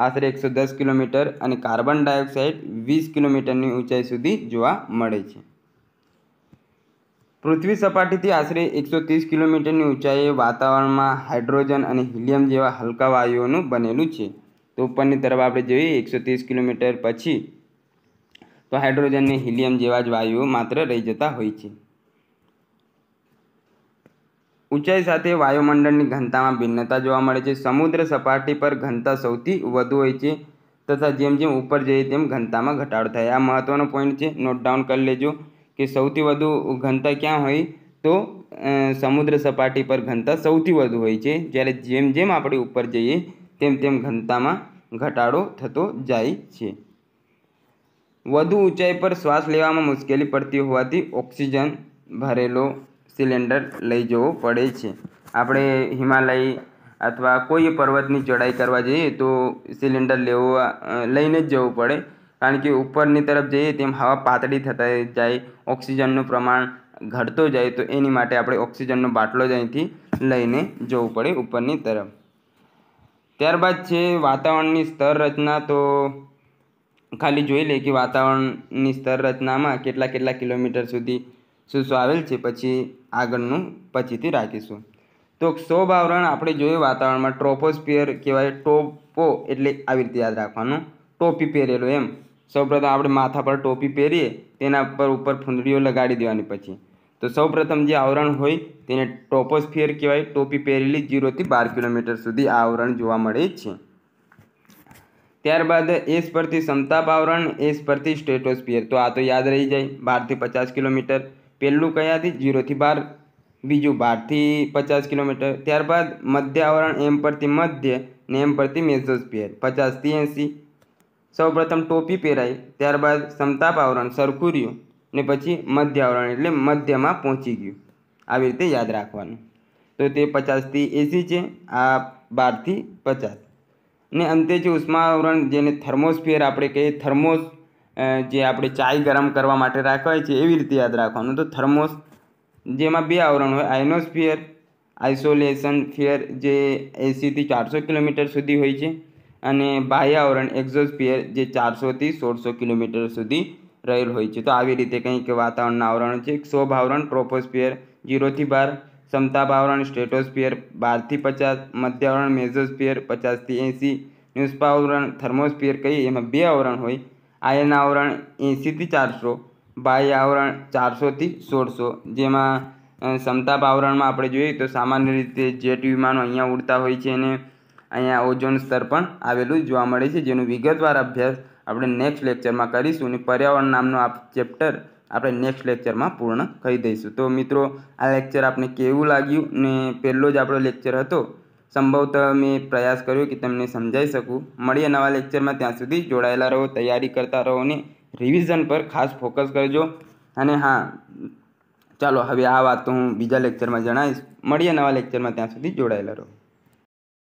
આશરે એકસો દસ કિલોમીટર અને કાર્બન ડાયોક્સાઇડ વીસ કિલોમીટરની ઊંચાઈ સુધી જોવા મળે છે પૃથ્વી સપાટીથી આશરે એકસો ત્રીસ કિલોમીટરની ઊંચાઈએ વાતાવરણમાં હાઇડ્રોજન અને હિલિયમ જેવા હલકા વાયુઓનું બનેલું છે તો ઉપરની તરફ આપણે જોઈએ એકસો ત્રીસ કિલોમીટર પછી તો હાઇડ્રોજન અને હિલિયમ જેવા જ વાયુઓ માત્ર રહી જતા હોય છે ઊંચાઈ સાથે વાયુમંડળની ઘનતામાં ભિન્નતા જોવા મળે છે સમુદ્ર સપાટી પર ઘનતા સૌથી વધુ હોય છે તથા જેમ જેમ ઉપર જઈએ તેમ ઘનતામાં ઘટાડો થાય આ મહત્ત્વનો પોઈન્ટ છે નોટ ડાઉન કરી લેજો કે સૌથી વધુ ઘનતા ક્યાં હોય તો સમુદ્ર સપાટી પર ઘનતા સૌથી વધુ હોય છે જ્યારે જેમ જેમ આપણે ઉપર જઈએ તેમ તેમ ઘનતામાં ઘટાડો થતો જાય છે વધુ ઊંચાઈ પર શ્વાસ લેવામાં મુશ્કેલી પડતી હોવાથી ઓક્સિજન ભરેલો સિલિન્ડર લઈ જવો પડે છે આપણે હિમાલય અથવા કોઈ પર્વતની ચઢાઈ કરવા જઈએ તો સિલિન્ડર લેવો લઈને જ જવું પડે કારણ કે ઉપરની તરફ જઈએ તેમ હવા પાતળી થતા જાય ઓક્સિજનનું પ્રમાણ ઘટતો જાય તો એની માટે આપણે ઓક્સિજનનો બાટલો જ અહીંથી લઈને જવું પડે ઉપરની તરફ ત્યારબાદ છે વાતાવરણની સ્તર રચના તો ખાલી જોઈ લઈએ કે વાતાવરણની સ્તર રચનામાં કેટલા કેટલા કિલોમીટર સુધી શું શું આવેલ છે પછી આગળનું પછીથી રાખીશું તો શોભ આવરણ આપણે જોયું વાતાવરણમાં ટ્રોપોસ્પિયર કહેવાય ટોપો એટલે આવી રીતે યાદ રાખવાનું ટોપી પહેરેલું એમ સૌપ્રથમ આપણે માથા પર ટોપી પહેરીએ તેના પર ઉપર ફૂંદડીઓ લગાડી દેવાની પછી તો સૌપ્રથમ જે આવરણ હોય તેને ટોપોસ્ફિયર કહેવાય ટોપી પહેરેલી જીરોથી બાર કિલોમીટર સુધી આ આવરણ જોવા મળે છે ત્યારબાદ એસ પરથી સમતાપ આવરણ એસ પરથી સ્ટેટોસ્ફિયર તો આ તો યાદ રહી જાય બારથી પચાસ કિલોમીટર પહેલું કયાથી જીરોથી બાર બીજું બારથી પચાસ કિલોમીટર ત્યારબાદ મધ્ય આવરણ એમ પરથી મધ્ય ને એમ પરથી મેસોસ્ફિયર પચાસથી એંસી સૌપ્રથમ ટોપી પહેરાઈ ત્યારબાદ સમતાપ આવરણ સરખું રહ્યું ને પછી મધ્ય આવરણ એટલે મધ્યમાં પહોંચી ગયું આવી રીતે યાદ રાખવાનું તો તે પચાસથી એસી છે આ બારથી પચાસ ને અંતે જે ઉષ્મા આવરણ જેને થર્મોસ્ફિયર આપણે કહીએ થર્મોસ જે આપણે ચાય ગરમ કરવા માટે રાખવાય છે એવી રીતે યાદ રાખવાનું તો થર્મોસ જેમાં બે આવરણ હોય આયનોસ્ફિયર આઇસોલેશન ફિયર જે એસીથી ચારસો કિલોમીટર સુધી હોય છે અને બાહ્ય આવરણ એક્ઝોસ્ફિયર જે ચારસોથી સોળસો કિલોમીટર સુધી રહેલ હોય છે તો આવી રીતે કંઈક વાતાવરણના આવરણ છે શોભ આવરણ ટ્રોપોસ્પિયર જીરોથી બાર સમતાપ આવરણ સ્ટેટોસ્ફિયર બારથી પચાસ મધ્ય આવરણ મેઝોસ્પિયર પચાસથી એંસી ન્યુસ્પા આવરણ થર્મોસ્પિયર કહીએ એમાં બે આવરણ હોય આયન આવરણ એંસીથી ચારસો બાહ્ય આવરણ ચારસોથી સોળસો જેમાં સમતાપ આવરણમાં આપણે જોઈએ તો સામાન્ય રીતે જેટ વિમાનો અહીંયા ઉડતા હોય છે અને અહીંયા ઓઝોન સ્તર પણ આવેલું જોવા મળે છે જેનું વિગતવાર અભ્યાસ આપણે નેક્સ્ટ લેક્ચરમાં કરીશું અને પર્યાવરણ નામનો આ ચેપ્ટર આપણે નેક્સ્ટ લેક્ચરમાં પૂર્ણ કરી દઈશું તો મિત્રો આ લેક્ચર આપને કેવું લાગ્યું ને પહેલો જ આપણો લેક્ચર હતો સંભવત મેં પ્રયાસ કર્યો કે તમને સમજાઈ શકું મળીએ નવા લેક્ચરમાં ત્યાં સુધી જોડાયેલા રહો તૈયારી કરતા રહો અને રિવિઝન પર ખાસ ફોકસ કરજો અને હા ચાલો હવે આ વાત તો હું બીજા લેક્ચરમાં જણાવીશ મળીએ નવા લેક્ચરમાં ત્યાં સુધી જોડાયેલા રહો